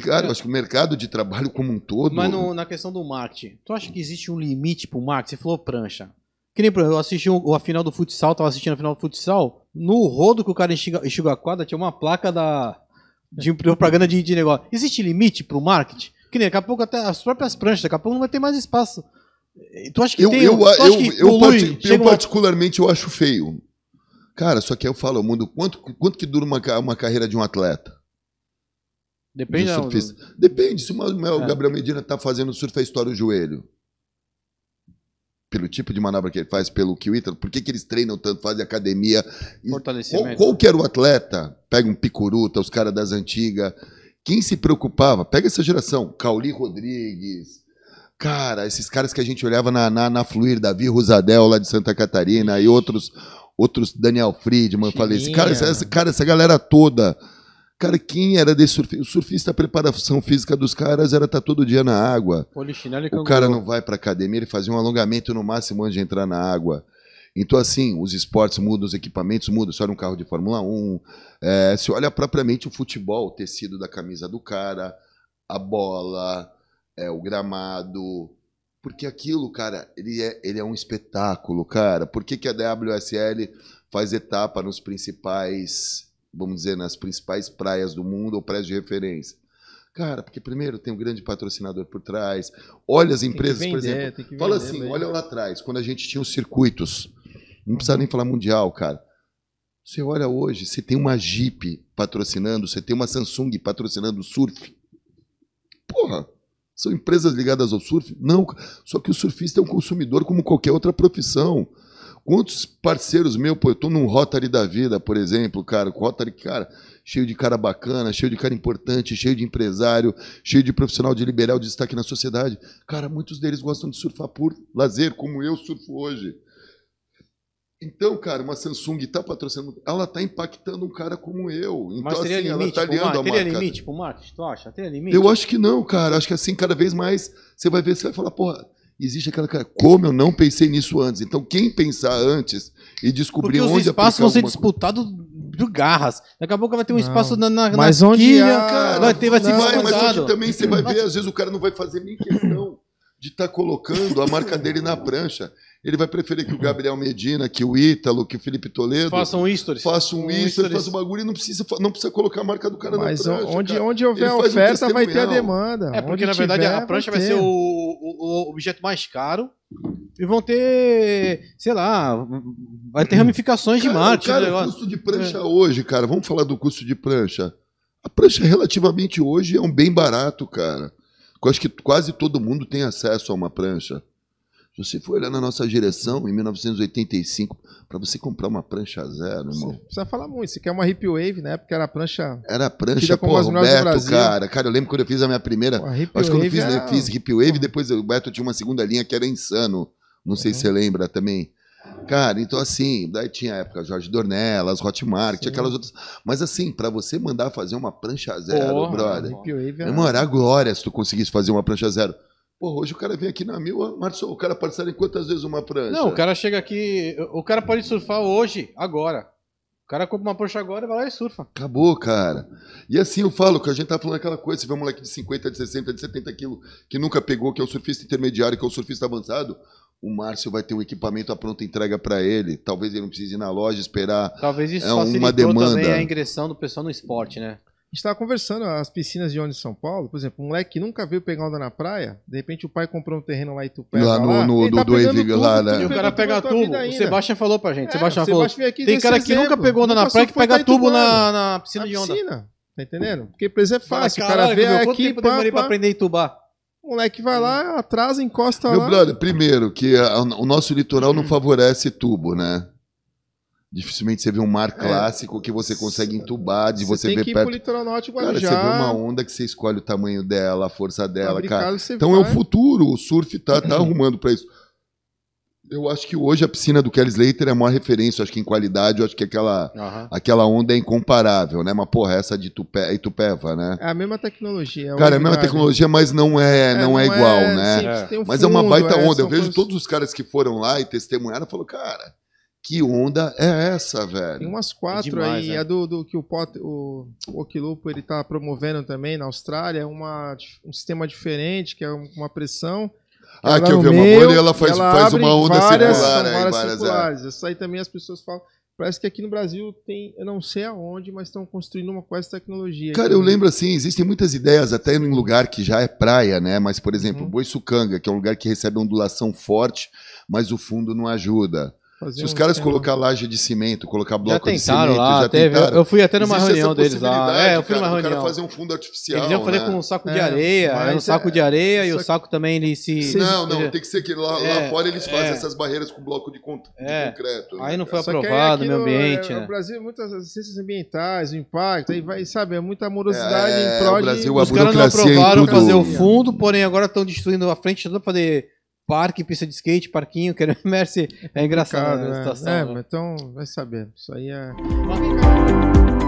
claro eu então, acho que o mercado de trabalho como um todo. Mas no, na questão do marketing, tu acha que existe um limite pro marketing? Você falou prancha. Que nem, por exemplo, eu assisti a final do futsal, tava assistindo a final do futsal. No rodo que o cara enxuga, enxuga a quadra, tinha uma placa da, de propaganda de, de negócio. Existe limite pro marketing? Que nem, daqui a pouco até as próprias pranchas, daqui a pouco não vai ter mais espaço. Tu acha que eu, tem, eu, eu, que eu, polui, eu particularmente uma... eu acho feio. Cara, só que eu falo ao mundo, quanto, quanto que dura uma, uma carreira de um atleta? Depende, de surfista. Não, Depende. Se o é. Gabriel Medina está fazendo surf, a história o joelho. Pelo tipo de manobra que ele faz, pelo que o Ítalo, por que, que eles treinam tanto, fazem academia? Fortalecimento. Qual, qual que era o atleta? Pega um picuruta, os caras das antigas. Quem se preocupava? Pega essa geração. Cauli Rodrigues. Cara, esses caras que a gente olhava na, na, na Fluir, Davi Rosadel lá de Santa Catarina e outros, outros Daniel Friedman. Chininha. Falei, esse cara, essa, cara, essa galera toda cara quem era de o surfista, a preparação física dos caras era estar tá todo dia na água. O cara não vai para academia, ele fazia um alongamento no máximo antes de entrar na água. Então, assim, os esportes mudam, os equipamentos mudam. Se olha um carro de Fórmula 1, é, se olha propriamente o futebol, o tecido da camisa do cara, a bola, é, o gramado. Porque aquilo, cara, ele é, ele é um espetáculo, cara. Por que, que a WSL faz etapa nos principais vamos dizer, nas principais praias do mundo ou praias de referência? Cara, porque primeiro tem um grande patrocinador por trás. Olha as empresas, vender, por exemplo. Vender, fala assim, mesmo. olha lá atrás, quando a gente tinha os circuitos. Não precisava nem falar mundial, cara. Você olha hoje, você tem uma Jeep patrocinando, você tem uma Samsung patrocinando o surf. Porra, são empresas ligadas ao surf? Não, só que o surfista é um consumidor como qualquer outra profissão. Quantos parceiros meus, pô, eu tô num Rotary da vida, por exemplo, cara, com Rotary, cara, cheio de cara bacana, cheio de cara importante, cheio de empresário, cheio de profissional de liberal de destaque na sociedade. Cara, muitos deles gostam de surfar por lazer, como eu surfo hoje. Então, cara, uma Samsung está patrocinando, ela está impactando um cara como eu. Então, Mas teria assim, limite, ela tá tipo, teria limite né? Marcos, tu acha? Teria limite? Eu acho que não, cara. Acho que assim, cada vez mais você vai ver, você vai falar, porra, existe aquela cara, como eu não pensei nisso antes. Então quem pensar antes e descobrir Porque onde os espaços vão ser disputados por garras. Daqui a pouco vai ter um não. espaço na, na mas na onde quilha, é? cara, vai ter vai não, ser vai, mas onde também você vai ver às vezes o cara não vai fazer nem questão de estar tá colocando a marca dele na prancha. Ele vai preferir que o Gabriel Medina, que o Ítalo, que o Felipe Toledo. Façam stories. Façam um stories, façam um bagulho e não precisa, não precisa colocar a marca do cara Mas na prancha. Onde, cara. onde houver oferta, vai ter a demanda. É, porque onde na verdade tiver, a prancha vai, vai ser o, o, o objeto mais caro e vão ter, sei lá, vai ter ramificações cara, de marketing. Cara, né, o custo de prancha é. hoje, cara, vamos falar do custo de prancha. A prancha relativamente hoje é um bem barato, cara. Eu acho que quase todo mundo tem acesso a uma prancha. Se você for olhar na nossa direção, em 1985, para você comprar uma prancha zero, Você precisa falar muito. Você quer é uma hip wave, né? Porque era a prancha. Era a prancha, pô, Roberto, cara. Cara, eu lembro quando eu fiz a minha primeira. Pô, acho que quando eu fiz, né, era... fiz hip wave, depois o Roberto tinha uma segunda linha que era insano. Não sei uhum. se você lembra também. Cara, então assim, daí tinha a época Jorge Dornelas, Hotmart, tinha aquelas outras. Mas assim, para você mandar fazer uma prancha zero, Porra, brother. Irmão, era a glória se tu conseguisse fazer uma prancha zero. Porra, hoje o cara vem aqui na mil, Marcio, o cara pode sair quantas vezes uma prancha? Não, o cara chega aqui, o cara pode surfar hoje, agora. O cara compra uma prancha agora, vai lá e surfa. Acabou, cara. E assim eu falo, que a gente tá falando aquela coisa, se vê um moleque de 50, de 60, de 70 quilos, que nunca pegou, que é o surfista intermediário, que é o surfista avançado, o Márcio vai ter um equipamento à pronta entrega para ele. Talvez ele não precise ir na loja esperar. Talvez isso é, uma demanda. também a ingressão do pessoal no esporte, né? gente estava conversando, as piscinas de onde São Paulo, por exemplo, um moleque que nunca veio pegar onda na praia, de repente o pai comprou um terreno lá em Itupeva. Lá no, no, no tá do Evigo lá, né? E o cara pega tubo. O Sebastião falou pra gente. É, Sebastião falou. Tem cara que nunca pegou onda na praia que pega tubo na, na piscina na de onda. Piscina, tá entendendo? Porque preso é fácil. Fala, caralho, o cara vê aqui, quanto tempo pá, pá, pra aprender a entubar? O moleque vai lá, atrasa, encosta Meu lá. Meu brother, primeiro, que a, o nosso litoral não hum. favorece tubo, né? Dificilmente você vê um mar é. clássico é. que você consegue entubar, de você, você ver perto. Você tem que ir pro litoral norte e Guarujá. Cara, você vê uma onda que você escolhe o tamanho dela, a força dela, cara. Então vai. é o futuro, o surf tá, tá arrumando para isso. Eu acho que hoje a piscina do Kelly Slater é a maior referência, eu acho que em qualidade, eu acho que aquela, uhum. aquela onda é incomparável, né? Mas, porra, essa de Tupé, Itupeva, né? É a mesma tecnologia. É Cara, é a mesma tecnologia, mas não é, é não, não é, é igual, né? Sim, um mas fundo, é uma baita é, onda. Eu vejo coisa... todos os caras que foram lá e testemunharam e falaram, cara, que onda é essa, velho? Tem umas quatro é demais, aí. É. A do, do que o, Pot, o, Okilupo ele tá promovendo também na Austrália. É uma, um sistema diferente, que é uma pressão. Ah, que eu vi uma bolha e ela faz, ela faz uma onda várias, circular. Aí, várias várias, é. circulares. É. Isso aí também as pessoas falam. Parece que aqui no Brasil tem, eu não sei aonde, mas estão construindo uma quase tecnologia. Cara, aqui. eu lembro assim, existem muitas ideias, até em um lugar que já é praia, né? Mas, por exemplo, uhum. que é um lugar que recebe ondulação forte, mas o fundo não ajuda. Se os caras um... colocar laje de cimento, colocar bloco de cimento, lá, já teve, tentaram. Eu fui até numa Existe reunião deles lá. É, eu fui numa reunião. fazer um fundo artificial. Eles iam fazer né? com um saco é, de areia. um saco é, de areia e o saco também ele se. Não, não, tem que ser que lá, é, lá fora eles fazem é. essas barreiras com bloco de, con de é. concreto. Né, aí não foi aprovado, meio ambiente. No, No é, né? Brasil, muitas ciências ambientais, o impacto, aí vai, sabe, é muita amorosidade em prol de. Os caras não aprovaram fazer o fundo, porém agora estão destruindo a frente toda para fazer parque, pista de skate, parquinho, quero imerse. É, é engraçado a né? situação. É, né? mas então vai saber. Isso aí é.